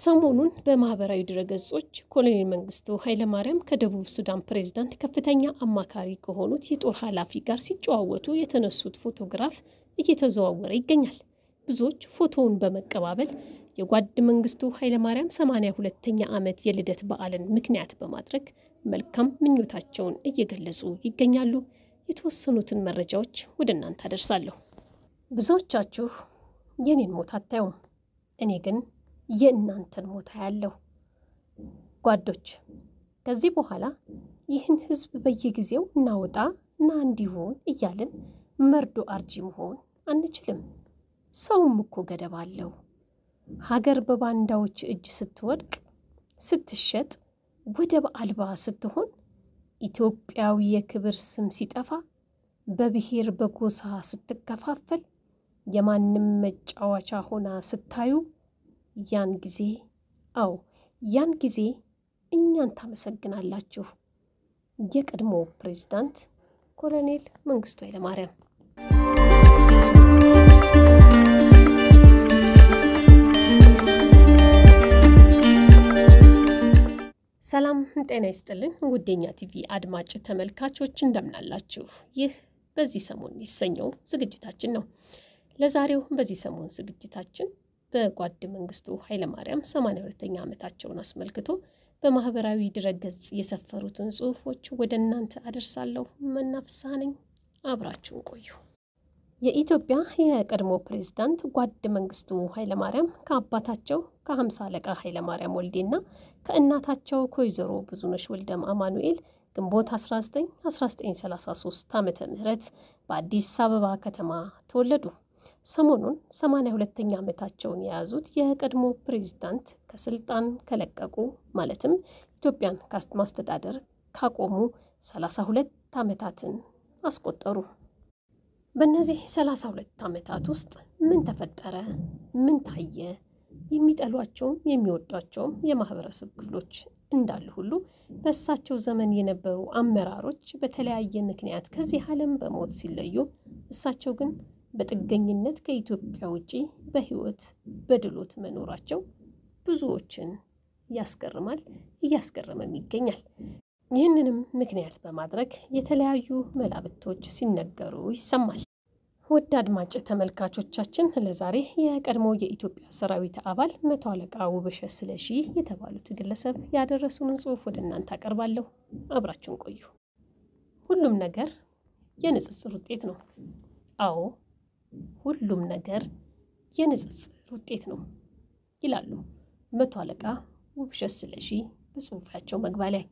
ሰሞኑን በማህበራዊ ድረገጾች ኮሎኔል መንግስቱ ኃይለማርያም ከደቡብ ሱዳን ፕሬዝዳንት ከፍተኛ አማካሪ ከሆኑት የጦር ኃላፊ ጋር ሲጨዋወቱ የተነሱት ፎቶግራፍ እየተዘዋወረ ይገኛል። ብዙዎች ፎቶውን በመቀባበል የጓድ መንግስቱ ኃይለማርያም 82ኛ ዓመት የልደት በዓልን ምክንያት በማድረግ መልካም ምኞታቸውን እየገለጹ ይገኛሉ። የተወሰኑትን መረጃዎች ወደ እናንተ አደርሳለሁ። ብዙዎቻችሁ የኔን ሞት አታዩም፣ እኔ ግን የእናንተን ሞታ ያለው ጓዶች ከዚህ በኋላ ይህን ህዝብ በየጊዜው እናወጣ እና እንዲሆን እያልን መርዶ አርጂ መሆን አንችልም። ሰውም እኮ ገደብ አለው። ሀገር በባንዳዎች እጅ ስትወድቅ፣ ስትሸጥ፣ ወደብ አልባ ስትሆን፣ ኢትዮጵያዊ የክብር ስም ሲጠፋ፣ በብሔር በጎሳ ስትከፋፈል፣ የማንም መጫወቻ ሆና ስታዩ ያን ጊዜ አዎ ያን ጊዜ እኛን ታመሰግናላችሁ። የቀድሞ ፕሬዝዳንት ኮሎኔል መንግስቱ ኃይለማርያም ሰላም ጤና ይስጥልን። ጉደኛ ቲቪ አድማጭ ተመልካቾች እንደምናላችሁ። ይህ በዚህ ሰሞን የተሰኘው ዝግጅታችን ነው። ለዛሬው በዚህ ሰሞን ዝግጅታችን በጓድ መንግስቱ ኃይለማርያም 82ኛ ዓመታቸውን አስመልክቶ በማህበራዊ ድረገጽ የሰፈሩትን ጽሑፎች ወደ እናንተ አደርሳለሁ። መናፍሳ ነኝ። አብራችሁን ቆዩ። የኢትዮጵያ የቀድሞ ፕሬዝዳንት ጓድ መንግስቱ ኃይለማርያም ከአባታቸው ከሀምሳ አለቃ ኃይለማርያም ወልዴና ከእናታቸው ከወይዘሮ ብዙነሽ ወልደም አማኑኤል ግንቦት 19 1933 ዓ ም በአዲስ አበባ ከተማ ተወለዱ። ሰሞኑን 82ኛ ዓመታቸውን የያዙት የቀድሞ ፕሬዚዳንት ከስልጣን ከለቀቁ ማለትም ኢትዮጵያን ማስተዳደር ካቆሙ 32 ዓመታትን አስቆጠሩ። በእነዚህ 32 ዓመታት ውስጥ ምን ተፈጠረ? ምን ታየ? የሚጠሏቸውም የሚወዷቸውም የማህበረሰብ ክፍሎች እንዳሉ ሁሉ በእሳቸው ዘመን የነበሩ አመራሮች በተለያየ ምክንያት ከዚህ ዓለም በሞት ሲለዩ እሳቸው ግን በጥገኝነት ከኢትዮጵያ ውጪ በህይወት በድሎት መኖራቸው ብዙዎችን ያስገርማል፣ እያስገረመም ይገኛል። ይህንንም ምክንያት በማድረግ የተለያዩ መላብቶች ሲነገሩ ይሰማል። ውድ አድማጭ ተመልካቾቻችን ለዛሬ የቀድሞ የኢትዮጵያ ሰራዊት አባል መቶ አለቃ ስለ ስለሺ የተባሉት ግለሰብ ያደረሱን ጽሑፍ ወደ እናንተ አቀርባለሁ። አብራችሁን ቆዩ። ሁሉም ነገር የንጽጽር ውጤት ነው። አዎ ሁሉም ነገር የንጽጽር ውጤት ነው ይላሉ መቶ አለቃ ውብሸት ስለሺ በጽሁፋቸው መግባ ላይ።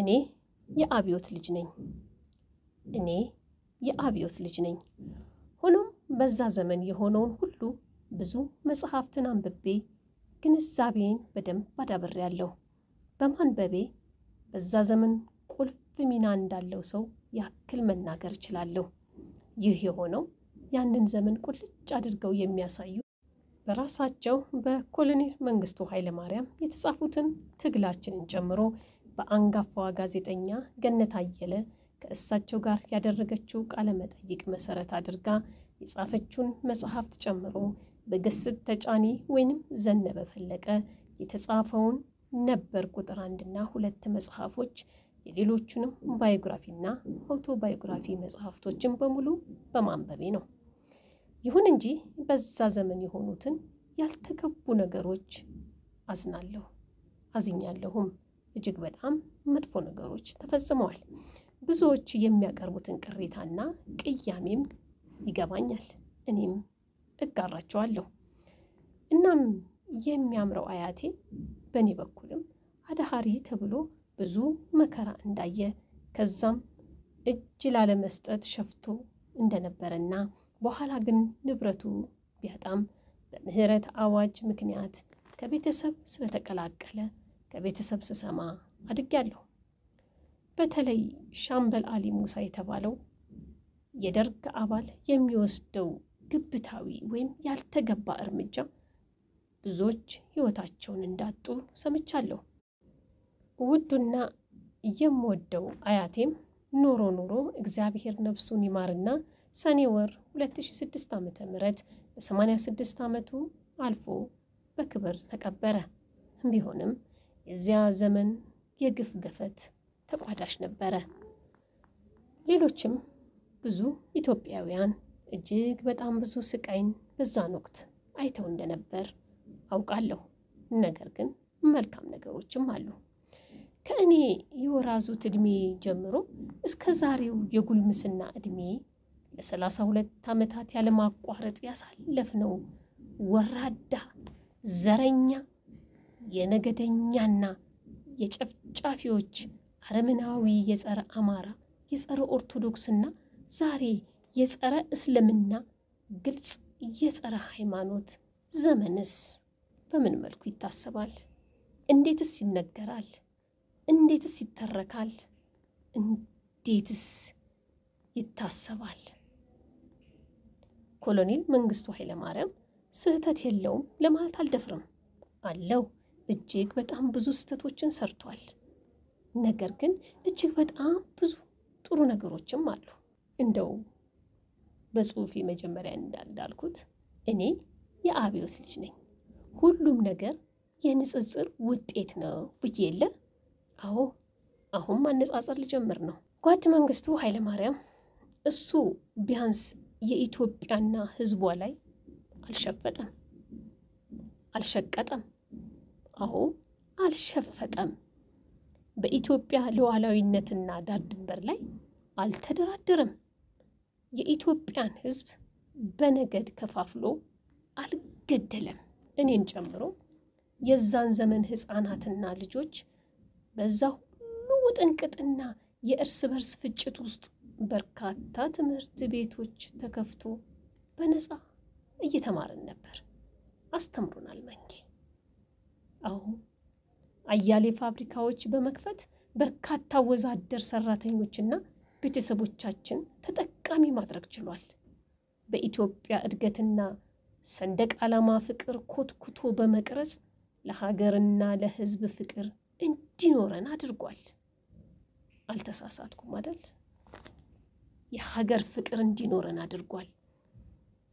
እኔ የአብዮት ልጅ ነኝ፣ እኔ የአብዮት ልጅ ነኝ። ሆኖም በዛ ዘመን የሆነውን ሁሉ ብዙ መጽሐፍትን አንብቤ ግንዛቤን በደንብ አዳብሬያለሁ። በማንበቤ በዛ ዘመን ቁልፍ ሚና እንዳለው ሰው ያክል መናገር እችላለሁ። ይህ የሆነው ያንን ዘመን ቁልጭ አድርገው የሚያሳዩ በራሳቸው በኮሎኔል መንግስቱ ኃይለማርያም የተጻፉትን ትግላችንን ጨምሮ በአንጋፋዋ ጋዜጠኛ ገነት አየለ ከእሳቸው ጋር ያደረገችው ቃለ መጠይቅ መሰረት አድርጋ የጻፈችውን መጽሐፍት ጨምሮ በገስት ተጫኒ ወይንም ዘነበ ፈለቀ የተጻፈውን ነበር ቁጥር አንድና ሁለት መጽሐፎች የሌሎቹንም ባዮግራፊና አውቶባዮግራፊ መጽሐፍቶችን በሙሉ በማንበቤ ነው። ይሁን እንጂ በዛ ዘመን የሆኑትን ያልተገቡ ነገሮች አዝናለሁ አዝኛለሁም። እጅግ በጣም መጥፎ ነገሮች ተፈጽመዋል። ብዙዎች የሚያቀርቡትን ቅሬታና ቅያሜም ይገባኛል፣ እኔም እጋራቸዋለሁ። እናም የሚያምረው አያቴ በእኔ በኩልም አድሃሪ ተብሎ ብዙ መከራ እንዳየ ከዛም እጅ ላለመስጠት ሸፍቶ እንደነበረና በኋላ ግን ንብረቱ ቢያጣም በምህረት አዋጅ ምክንያት ከቤተሰብ ስለተቀላቀለ ከቤተሰብ ስሰማ አድጌያለሁ። በተለይ ሻምበል አሊ ሙሳ የተባለው የደርግ አባል የሚወስደው ግብታዊ ወይም ያልተገባ እርምጃ ብዙዎች ሕይወታቸውን እንዳጡ ሰምቻለሁ። ውዱና የምወደው አያቴም ኖሮ ኖሮ እግዚአብሔር ነፍሱን ይማርና ሰኔ ወር 2006 ዓ ም በ86 ዓመቱ አልፎ በክብር ተቀበረ። ቢሆንም የዚያ ዘመን የግፍ ገፈት ተቋዳሽ ነበረ። ሌሎችም ብዙ ኢትዮጵያውያን እጅግ በጣም ብዙ ስቃይን በዛን ወቅት አይተው እንደነበር አውቃለሁ። ነገር ግን መልካም ነገሮችም አሉ። ከእኔ የወራዙት ዕድሜ ጀምሮ እስከ ዛሬው የጉልምስና ዕድሜ ለሰላሳ ሁለት ዓመታት ያለማቋረጥ ያሳለፍነው ወራዳ ዘረኛ የነገደኛና የጨፍጫፊዎች አረመናዊ የጸረ አማራ የጸረ ኦርቶዶክስና ዛሬ የጸረ እስልምና ግልጽ የጸረ ሃይማኖት ዘመንስ በምን መልኩ ይታሰባል? እንዴትስ ይነገራል? እንዴትስ ይተረካል? እንዴትስ ይታሰባል? ኮሎኔል መንግስቱ ኃይለማርያም ስህተት የለውም ለማለት አልደፍርም። አለው፣ እጅግ በጣም ብዙ ስህተቶችን ሰርቷል። ነገር ግን እጅግ በጣም ብዙ ጥሩ ነገሮችም አሉ። እንደው በጽሁፌ መጀመሪያ እንዳልኩት እኔ የአብዮት ልጅ ነኝ። ሁሉም ነገር የንጽጽር ውጤት ነው ብዬ የለ? አዎ፣ አሁን ማነጻጸር ልጀምር ነው። ጓድ መንግስቱ ኃይለማርያም እሱ ቢያንስ የኢትዮጵያና ህዝቧ ላይ አልሸፈጠም፣ አልሸቀጠም። አዎ አልሸፈጠም። በኢትዮጵያ ሉዓላዊነትና ዳር ድንበር ላይ አልተደራደረም። የኢትዮጵያን ህዝብ በነገድ ከፋፍሎ አልገደለም። እኔን ጨምሮ የዛን ዘመን ህፃናትና ልጆች በዛ ሁሉ ውጥንቅጥና የእርስ በርስ ፍጭት ውስጥ በርካታ ትምህርት ቤቶች ተከፍቶ በነፃ እየተማርን ነበር። አስተምሩናል መንጌ። አሁን አያሌ ፋብሪካዎች በመክፈት በርካታ ወዛደር ሰራተኞችና ቤተሰቦቻችን ተጠቃሚ ማድረግ ችሏል። በኢትዮጵያ እድገትና ሰንደቅ ዓላማ ፍቅር ኮትኩቶ በመቅረጽ ለሀገርና ለሕዝብ ፍቅር እንዲኖረን አድርጓል። አልተሳሳትኩም አደል? የሀገር ፍቅር እንዲኖረን አድርጓል።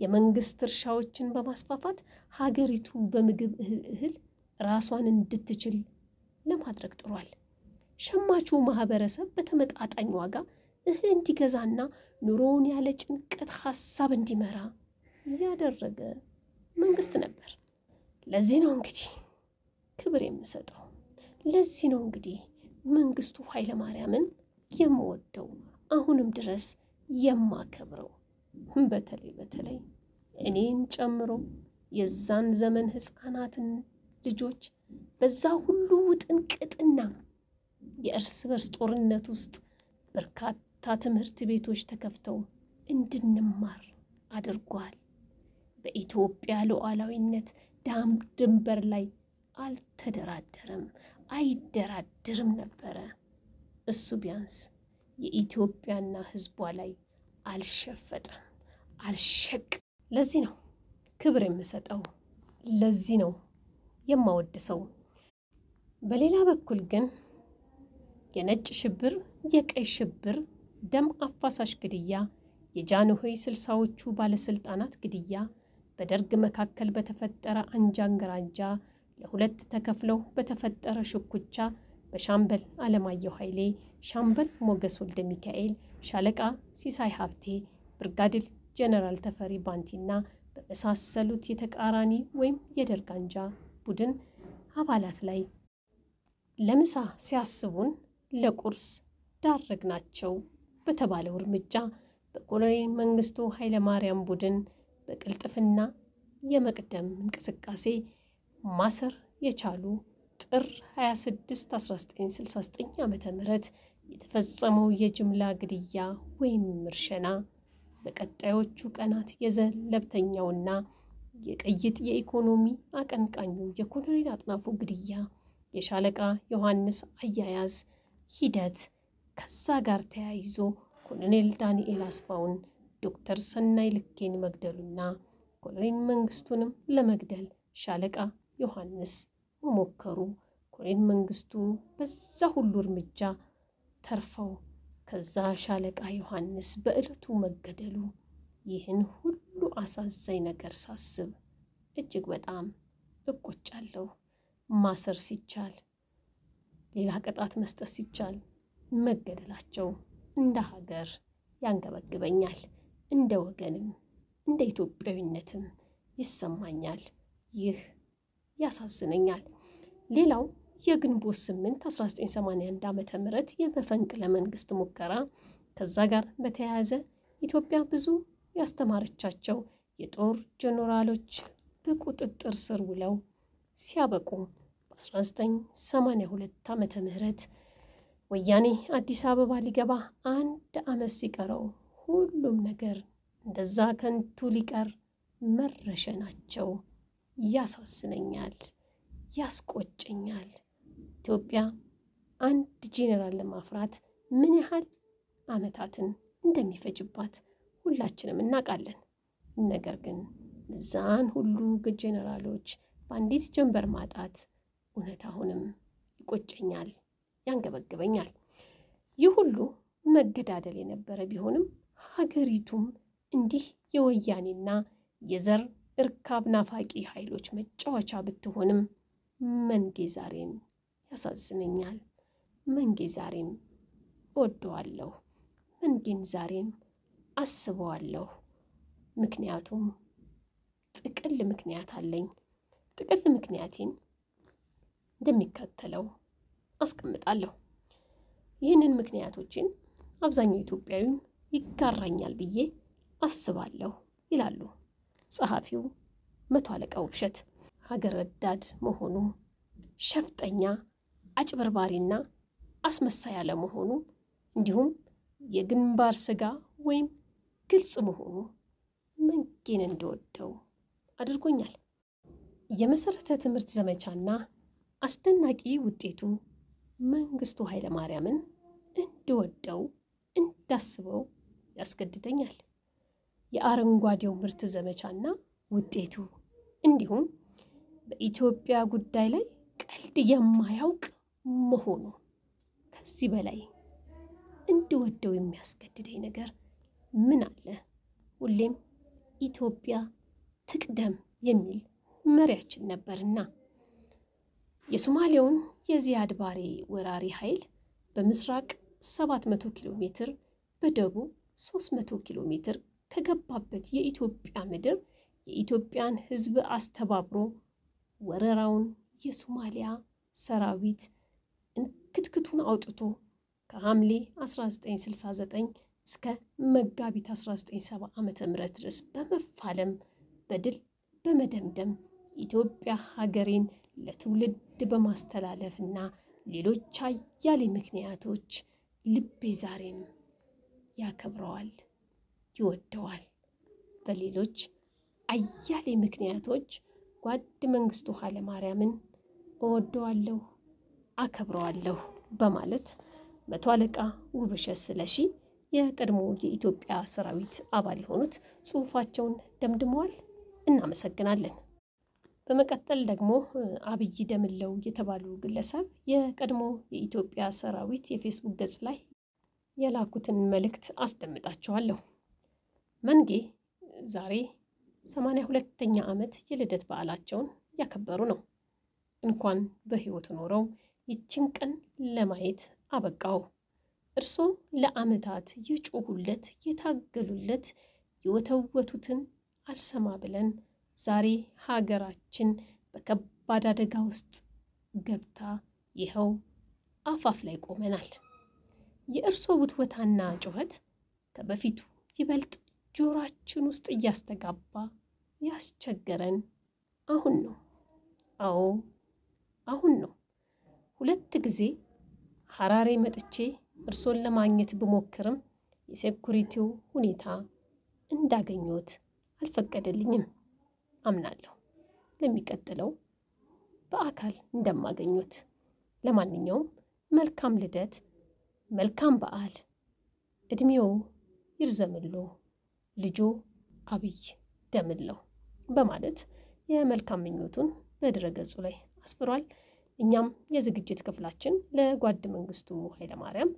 የመንግስት እርሻዎችን በማስፋፋት ሀገሪቱ በምግብ እህል ራሷን እንድትችል ለማድረግ ጥሯል። ሸማቹ ማህበረሰብ በተመጣጣኝ ዋጋ እህል እንዲገዛና ኑሮውን ያለ ጭንቀት ሀሳብ እንዲመራ ያደረገ መንግስት ነበር። ለዚህ ነው እንግዲህ ክብር የምሰጠው። ለዚህ ነው እንግዲህ መንግስቱ ኃይለማርያምን የምወደው አሁንም ድረስ የማከብረው በተለይ በተለይ እኔን ጨምሮ የዛን ዘመን ህፃናትን ልጆች በዛ ሁሉ ውጥንቅጥና የእርስ በርስ ጦርነት ውስጥ በርካታ ትምህርት ቤቶች ተከፍተው እንድንማር አድርጓል። በኢትዮጵያ ሉዓላዊነት ዳም ድንበር ላይ አልተደራደረም፣ አይደራደርም ነበረ። እሱ ቢያንስ የኢትዮጵያና ህዝቧ ላይ አልሸፈጠም፣ አልሸቅ ለዚህ ነው ክብር የምሰጠው፣ ለዚህ ነው የማወድሰው። በሌላ በኩል ግን የነጭ ሽብር፣ የቀይ ሽብር፣ ደም አፋሳሽ ግድያ፣ የጃንሆይ ስልሳዎቹ ባለስልጣናት ግድያ፣ በደርግ መካከል በተፈጠረ አንጃንግራጃ ለሁለት ተከፍለው በተፈጠረ ሽኩቻ በሻምበል አለማየሁ ኃይሌ ሻምበል ሞገስ ወልደ ሚካኤል፣ ሻለቃ ሲሳይ ሀብቴ፣ ብርጋዴር ጀነራል ተፈሪ ባንቲና በመሳሰሉት የተቃራኒ ወይም የደርግ አንጃ ቡድን አባላት ላይ ለምሳ ሲያስቡን ለቁርስ ዳረግናቸው በተባለው እርምጃ በኮሎኔል መንግስቱ ኃይለማርያም ቡድን በቅልጥፍና የመቅደም እንቅስቃሴ ማሰር የቻሉ ጥር 26 1969 ም የተፈጸመው የጅምላ ግድያ ወይም ምርሸና በቀጣዮቹ ቀናት የዘለብተኛውና የቀይጥ የኢኮኖሚ አቀንቃኙ የኮሎኔል አጥናፉ ግድያ፣ የሻለቃ ዮሐንስ አያያዝ ሂደት ከዛ ጋር ተያይዞ ኮሎኔል ዳንኤል አስፋውን ዶክተር ሰናይ ልኬን መግደሉና ኮሎኔል መንግስቱንም ለመግደል ሻለቃ ዮሐንስ መሞከሩ ኮሎኔል መንግስቱ በዛ ሁሉ እርምጃ ተርፈው ከዛ ሻለቃ ዮሐንስ በዕለቱ መገደሉ ይህን ሁሉ አሳዛኝ ነገር ሳስብ እጅግ በጣም እቆጫለሁ። ማሰር ሲቻል ሌላ ቅጣት መስጠት ሲቻል መገደላቸው እንደ ሀገር ያንገበግበኛል። እንደ ወገንም እንደ ኢትዮጵያዊነትም ይሰማኛል። ይህ ያሳዝነኛል። ሌላው የግንቦት 8 1981 ዓ ም የመፈንቅለ መንግስት ሙከራ ከዛ ጋር በተያያዘ ኢትዮጵያ ብዙ ያስተማረቻቸው የጦር ጀኔራሎች በቁጥጥር ስር ውለው ሲያበቁ በ1982 ዓ ም ወያኔ አዲስ አበባ ሊገባ አንድ ዓመት ሲቀረው ሁሉም ነገር እንደዛ ከንቱ ሊቀር መረሸ ናቸው። ያሳስነኛል፣ ያስቆጨኛል። ኢትዮጵያ አንድ ጄኔራል ለማፍራት ምን ያህል ዓመታትን እንደሚፈጅባት ሁላችንም እናውቃለን። ነገር ግን እዛን ሁሉ ጄኔራሎች በአንዲት ጀንበር ማጣት እውነት አሁንም ይቆጨኛል፣ ያንገበግበኛል። ይህ ሁሉ መገዳደል የነበረ ቢሆንም ሀገሪቱም እንዲህ የወያኔና የዘር እርካብ ናፋቂ ኃይሎች መጫወቻ ብትሆንም መንጌ ዛሬን ያሳዝነኛል። መንጌ ዛሬም እወደዋለሁ፣ መንጌን ዛሬም አስበዋለሁ። ምክንያቱም ጥቅል ምክንያት አለኝ። ጥቅል ምክንያቴን እንደሚከተለው አስቀምጣለሁ። ይህንን ምክንያቶችን አብዛኛው ኢትዮጵያዊም ይጋራኛል ብዬ አስባለሁ ይላሉ ጸሐፊው መቶ አለቃ ውብሸት። ሀገር ወዳድ መሆኑ፣ ሸፍጠኛ አጭበርባሪና አስመሳይ አለመሆኑ እንዲሁም የግንባር ስጋ ወይም ግልጽ መሆኑ መንጌን እንደወደው አድርጎኛል። የመሰረተ ትምህርት ዘመቻና አስደናቂ ውጤቱ መንግስቱ ኃይለማርያምን እንድወደው እንዳስበው ያስገድደኛል። የአረንጓዴው ምርት ዘመቻና ውጤቱ እንዲሁም በኢትዮጵያ ጉዳይ ላይ ቀልድ የማያውቅ መሆኑ ከዚህ በላይ እንድወደው የሚያስገድደኝ ነገር ምን አለ? ሁሌም ኢትዮጵያ ትቅደም የሚል መሪያችን ነበርና የሶማሌውን የዚያድ ባሬ ወራሪ ኃይል በምስራቅ 700 ኪሎ ሜትር በደቡብ 300 ኪሎ ሜትር ከገባበት የኢትዮጵያ ምድር የኢትዮጵያን ሕዝብ አስተባብሮ ወረራውን የሶማሊያ ሰራዊት ክትክቱን አውጥቶ ከሐምሌ 1969 እስከ መጋቢት 1970 ዓ.ም ድረስ በመፋለም በድል በመደምደም ኢትዮጵያ ሀገሬን ለትውልድ በማስተላለፍ ና ሌሎች አያሌ ምክንያቶች ልቤ ዛሬም ያከብረዋል፣ ይወደዋል። በሌሎች አያሌ ምክንያቶች ጓድ መንግስቱ ኃይለማርያምን እወደዋለሁ አከብረዋለሁ በማለት መቶ አለቃ ውብሸት ስለሺ የቀድሞ የኢትዮጵያ ሰራዊት አባል የሆኑት ጽሑፋቸውን ደምድመዋል። እናመሰግናለን። በመቀጠል ደግሞ አብይ ደምለው የተባሉ ግለሰብ የቀድሞ የኢትዮጵያ ሰራዊት የፌስቡክ ገጽ ላይ የላኩትን መልእክት አስደምጣችኋለሁ። መንጌ ዛሬ ሰማንያ ሁለተኛ ዓመት የልደት በዓላቸውን ያከበሩ ነው። እንኳን በሕይወት ኖረው ይችን ቀን ለማየት አበቃው። እርሶ ለዓመታት የጮሁለት፣ የታገሉለት፣ የወተወቱትን አልሰማ ብለን ዛሬ ሀገራችን በከባድ አደጋ ውስጥ ገብታ ይኸው አፋፍ ላይ ቆመናል። የእርሶ ውትወታና ጩኸት ከበፊቱ ይበልጥ ጆሯችን ውስጥ እያስተጋባ ያስቸገረን አሁን ነው። አዎ አሁን ነው። ሁለት ጊዜ ሐራሬ መጥቼ እርሶን ለማግኘት ብሞክርም የሴኩሪቲው ሁኔታ እንዳገኘት አልፈቀደልኝም። አምናለሁ ለሚቀጥለው በአካል እንደማገኙት። ለማንኛውም መልካም ልደት፣ መልካም በዓል፣ እድሜው ይርዘምሎ፣ ልጆ አብይ ደምለው በማለት የመልካም ምኞቱን በድረገጹ ላይ አስፍሯል። እኛም የዝግጅት ክፍላችን ለጓድ መንግስቱ ኃይለማርያም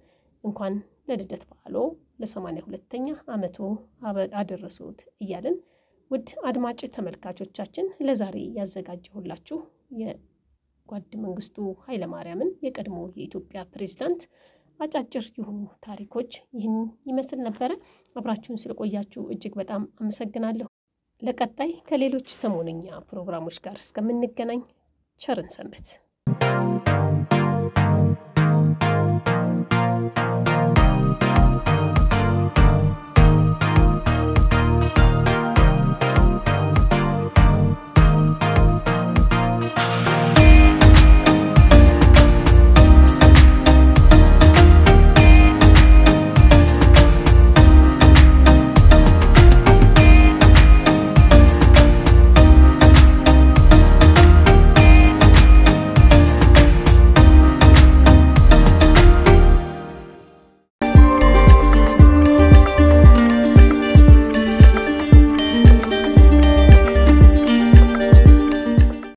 እንኳን ለልደት በዓሎ ለሰማንያ ሁለተኛ ዓመቱ አደረሱት እያልን ውድ አድማጭ ተመልካቾቻችን ለዛሬ ያዘጋጀሁላችሁ የጓድ መንግስቱ ኃይለማርያምን የቀድሞ የኢትዮጵያ ፕሬዝዳንት አጫጭር የሆኑ ታሪኮች ይህን ይመስል ነበረ። አብራችሁን ስለቆያችሁ እጅግ በጣም አመሰግናለሁ። ለቀጣይ ከሌሎች ሰሞንኛ ፕሮግራሞች ጋር እስከምንገናኝ ቸርን ሰንብት።